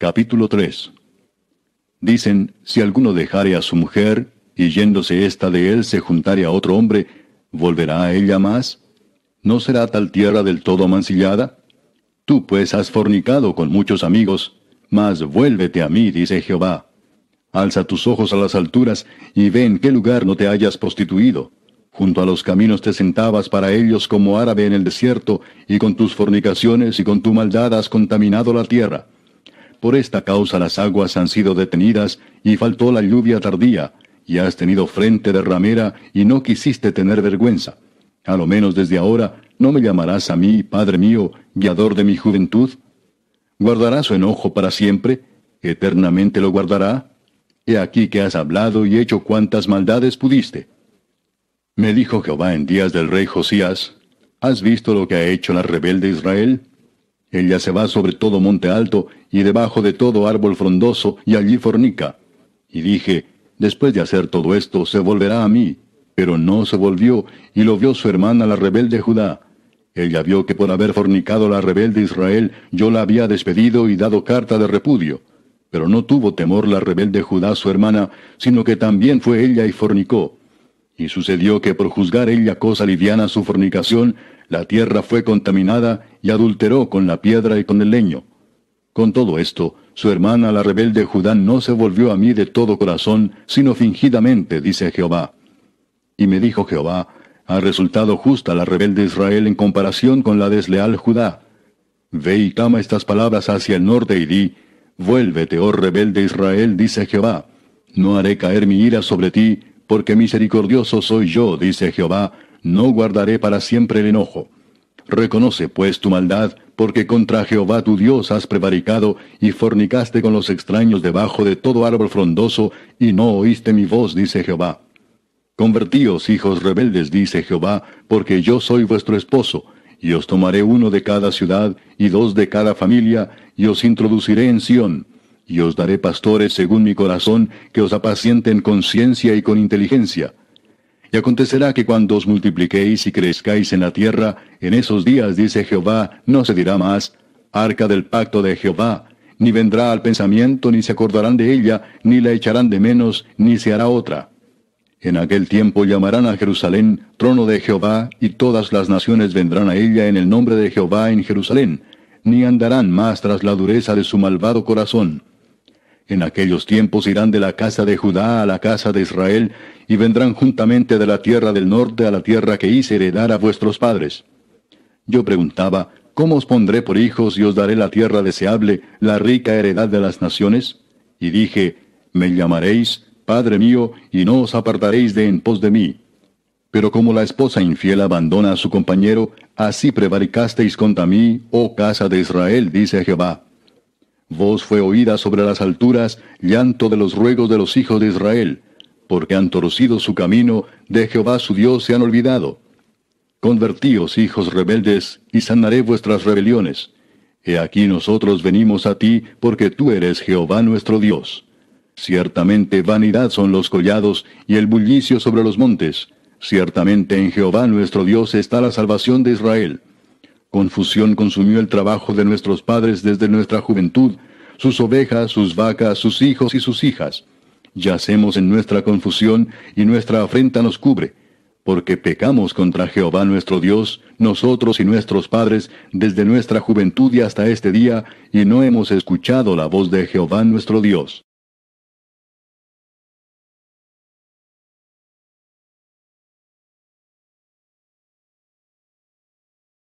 Capítulo 3 Dicen, si alguno dejare a su mujer, y yéndose ésta de él se juntare a otro hombre, ¿volverá a ella más? ¿No será tal tierra del todo mancillada? Tú pues has fornicado con muchos amigos, mas vuélvete a mí, dice Jehová. Alza tus ojos a las alturas y ve en qué lugar no te hayas prostituido. Junto a los caminos te sentabas para ellos como árabe en el desierto, y con tus fornicaciones y con tu maldad has contaminado la tierra. Por esta causa las aguas han sido detenidas, y faltó la lluvia tardía, y has tenido frente de ramera, y no quisiste tener vergüenza. A lo menos desde ahora, ¿no me llamarás a mí, Padre mío, guiador de mi juventud? ¿Guardará su enojo para siempre? ¿Eternamente lo guardará? He aquí que has hablado y hecho cuantas maldades pudiste. Me dijo Jehová en días del rey Josías, ¿has visto lo que ha hecho la rebelde Israel? Ella se va sobre todo monte alto y debajo de todo árbol frondoso, y allí fornica. Y dije, después de hacer todo esto, se volverá a mí. Pero no se volvió, y lo vio su hermana la rebelde Judá. Ella vio que por haber fornicado la rebelde Israel, yo la había despedido y dado carta de repudio. Pero no tuvo temor la rebelde Judá su hermana, sino que también fue ella y fornicó. Y sucedió que por juzgar ella cosa liviana su fornicación, la tierra fue contaminada y adulteró con la piedra y con el leño. Con todo esto, su hermana la rebelde Judá no se volvió a mí de todo corazón, sino fingidamente, dice Jehová. Y me dijo Jehová, ha resultado justa la rebelde Israel en comparación con la desleal Judá. Ve y clama estas palabras hacia el norte y di, Vuélvete, oh rebelde Israel, dice Jehová. No haré caer mi ira sobre ti, porque misericordioso soy yo, dice Jehová, no guardaré para siempre el enojo. Reconoce pues tu maldad, porque contra Jehová tu Dios has prevaricado y fornicaste con los extraños debajo de todo árbol frondoso, y no oíste mi voz, dice Jehová. Convertíos, hijos rebeldes, dice Jehová, porque yo soy vuestro esposo, y os tomaré uno de cada ciudad y dos de cada familia, y os introduciré en Sión, y os daré pastores según mi corazón, que os apacienten con ciencia y con inteligencia. Y acontecerá que cuando os multipliquéis y crezcáis en la tierra, en esos días, dice Jehová, no se dirá más, arca del pacto de Jehová, ni vendrá al pensamiento, ni se acordarán de ella, ni la echarán de menos, ni se hará otra. En aquel tiempo llamarán a Jerusalén trono de Jehová, y todas las naciones vendrán a ella en el nombre de Jehová en Jerusalén, ni andarán más tras la dureza de su malvado corazón. En aquellos tiempos irán de la casa de Judá a la casa de Israel, y vendrán juntamente de la tierra del norte a la tierra que hice heredar a vuestros padres. Yo preguntaba, ¿cómo os pondré por hijos y os daré la tierra deseable, la rica heredad de las naciones? Y dije, Me llamaréis, Padre mío, y no os apartaréis de en pos de mí. Pero como la esposa infiel abandona a su compañero, así prevaricasteis contra mí, oh casa de Israel, dice Jehová. Voz fue oída sobre las alturas, llanto de los ruegos de los hijos de Israel, porque han torcido su camino, de Jehová su Dios se han olvidado. Convertíos, hijos rebeldes, y sanaré vuestras rebeliones. He aquí nosotros venimos a ti, porque tú eres Jehová nuestro Dios. Ciertamente vanidad son los collados y el bullicio sobre los montes. Ciertamente en Jehová nuestro Dios está la salvación de Israel. Confusión consumió el trabajo de nuestros padres desde nuestra juventud, sus ovejas, sus vacas, sus hijos y sus hijas. Yacemos en nuestra confusión y nuestra afrenta nos cubre, porque pecamos contra Jehová nuestro Dios, nosotros y nuestros padres, desde nuestra juventud y hasta este día, y no hemos escuchado la voz de Jehová nuestro Dios.